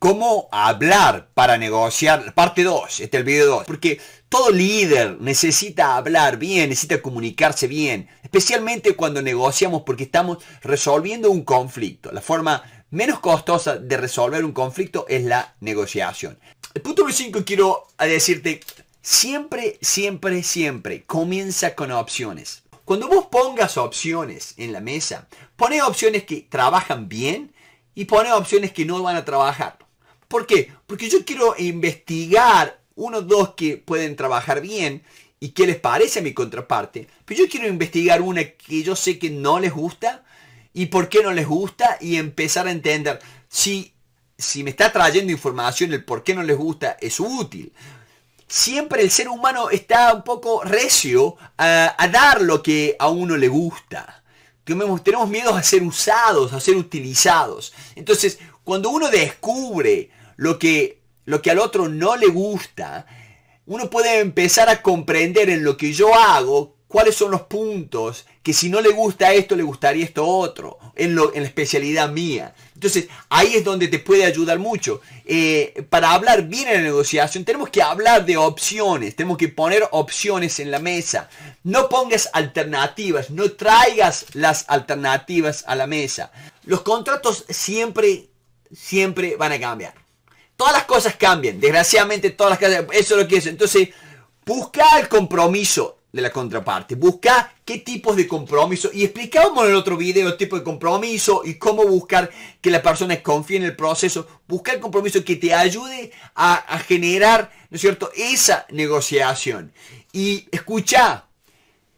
cómo hablar para negociar. Parte 2, este es el video 2. Porque todo líder necesita hablar bien, necesita comunicarse bien. Especialmente cuando negociamos porque estamos resolviendo un conflicto. La forma menos costosa de resolver un conflicto es la negociación. El punto número 5 quiero decirte, siempre, siempre, siempre comienza con opciones. Cuando vos pongas opciones en la mesa, pone opciones que trabajan bien y pone opciones que no van a trabajar. ¿Por qué? Porque yo quiero investigar unos dos que pueden trabajar bien y qué les parece a mi contraparte. Pero yo quiero investigar una que yo sé que no les gusta y por qué no les gusta y empezar a entender si, si me está trayendo información el por qué no les gusta es útil siempre el ser humano está un poco recio a, dar lo que a uno le gusta. Tenemos miedo a ser usados, a ser utilizados. Entonces, cuando uno descubre lo que, lo que al otro no le gusta, uno puede empezar a comprender en lo que yo hago cuáles son los puntos que si no le gusta esto, le gustaría esto otro, en, en la especialidad mía. Entonces, ahí es donde te puede ayudar mucho. Eh, para hablar bien en la negociación, tenemos que hablar de opciones, tenemos que poner opciones en la mesa. No pongas alternativas, no traigas las alternativas a la mesa. Los contratos siempre, siempre van a cambiar todas las cosas cambian. Desgraciadamente, todas las cosas. Eso es lo que es. Entonces, busca el compromiso de la contraparte. Busca qué tipos de compromiso. Y explicábamos en el otro video el tipo de compromiso y cómo buscar que la persona confíe en el proceso. Busca el compromiso que te ayude a, generar, ¿no es cierto?, esa negociación. Y escucha.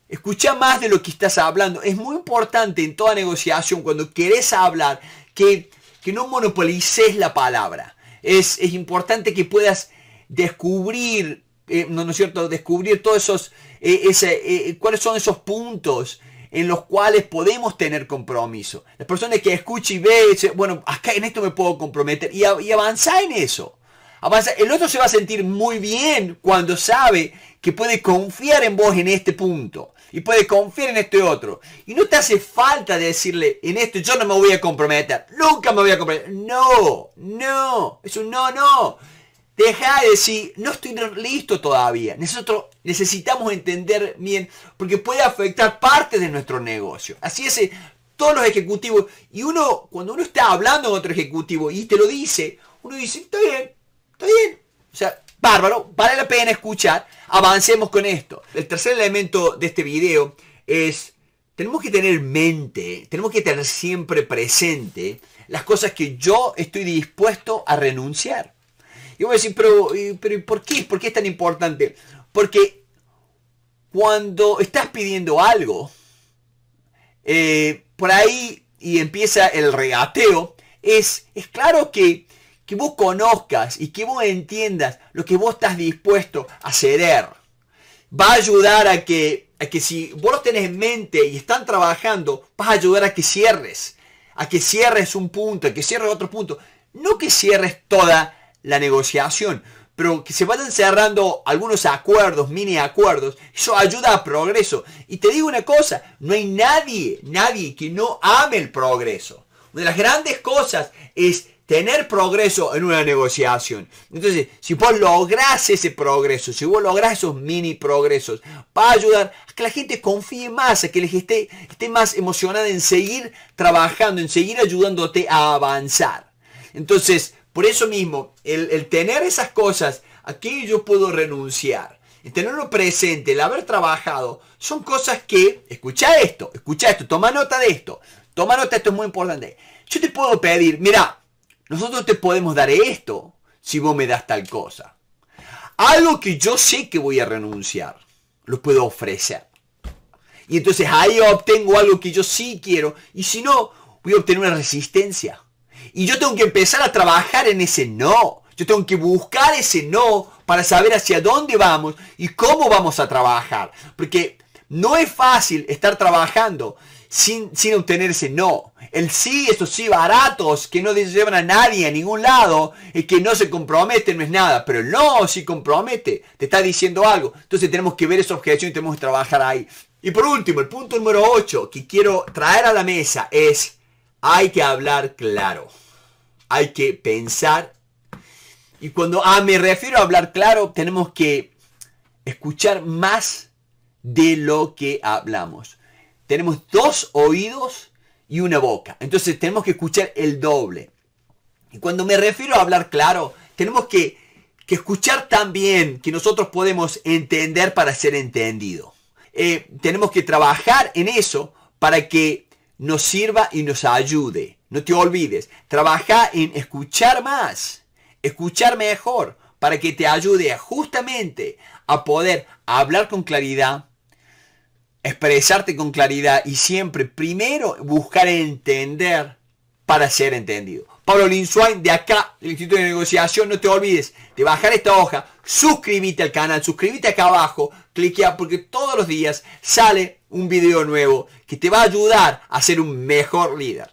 Escucha más de lo que estás hablando. Es muy importante en toda negociación, cuando querés hablar, que, que no monopolices la palabra es, importante que puedas descubrir, eh, no, ¿no es cierto?, descubrir todos esos, eh, eh, cuáles son esos puntos en los cuales podemos tener compromiso. Las personas que escuchan y ve, bueno, acá en esto me puedo comprometer y, y en eso. Avanza. El otro se va a sentir muy bien cuando sabe que puede confiar en vos en este punto y puede confiar en este otro. Y no te hace falta decirle, en esto yo no me voy a comprometer, nunca me voy a comprometer. No, no, es un no, no. Deja de decir, no estoy listo todavía. Nosotros necesitamos entender bien, porque puede afectar parte de nuestro negocio. Así es, eh, todos los ejecutivos, y uno, cuando uno está hablando con otro ejecutivo y te lo dice, uno dice, está bien, está bien. O sea, Bárbaro, vale la pena escuchar. Avancemos con esto. El tercer elemento de este video es, tenemos que tener mente, tenemos que tener siempre presente las cosas que yo estoy dispuesto a renunciar. Y voy a decir, pero, ¿y ¿por qué? ¿Por qué es tan importante? Porque cuando estás pidiendo algo, eh, por ahí y empieza el regateo, es, es claro que que vos conozcas y que vos entiendas lo que vos estás dispuesto a ceder. Va a ayudar a que, que si vos lo tenés en mente y están trabajando, vas a ayudar a que cierres, a que cierres un punto, a que cierres otro punto. No que cierres toda la negociación, pero que se vayan cerrando algunos acuerdos, mini acuerdos, eso ayuda a progreso. Y te digo una cosa, no hay nadie, nadie que no ame el progreso. Una de las grandes cosas es tener progreso en una negociación. Entonces, si vos lográs ese progreso, si vos lográs esos mini progresos, va a ayudar a que la gente confíe más, a que les esté esté más emocionada en seguir trabajando, en seguir ayudándote a avanzar. Entonces, por eso mismo, el, tener esas cosas, aquí yo puedo renunciar. El tenerlo presente, el haber trabajado, son cosas que, escucha esto, escucha esto, toma nota de esto, toma nota, esto es muy importante. Yo te puedo pedir, mira, nosotros te podemos dar esto si vos me das tal cosa. Algo que yo sé que voy a renunciar, lo puedo ofrecer. Y entonces ahí obtengo algo que yo sí quiero. Y si no, voy a obtener una resistencia. Y yo tengo que empezar a trabajar en ese no. Yo tengo que buscar ese no para saber hacia dónde vamos y cómo vamos a trabajar. Porque no es fácil estar trabajando sin, sin obtener no. El sí, estos sí baratos que no llevan a nadie a ningún lado y que no se comprometen, no es nada. Pero el no sí compromete, te está diciendo algo. Entonces tenemos que ver esa objeción y tenemos que trabajar ahí. Y por último, el punto número 8 que quiero traer a la mesa es, hay que hablar claro. Hay que pensar. Y cuando ah, me refiero a hablar claro, tenemos que escuchar más de lo que hablamos. Tenemos dos oídos y una boca. Entonces tenemos que escuchar el doble. Y cuando me refiero a hablar claro, tenemos que, escuchar también que nosotros podemos entender para ser entendido. Eh, tenemos que trabajar en eso para que nos sirva y nos ayude. No te olvides, trabaja en escuchar más, escuchar mejor, para que te ayude justamente a poder hablar con claridad, expresarte con claridad y siempre primero buscar entender para ser entendido. Pablo Linsuain de acá, el Instituto de Negociación, no te olvides de bajar esta hoja, suscríbete al canal, suscríbete acá abajo, cliquea porque todos los días sale un video nuevo que te va a ayudar a ser un mejor líder.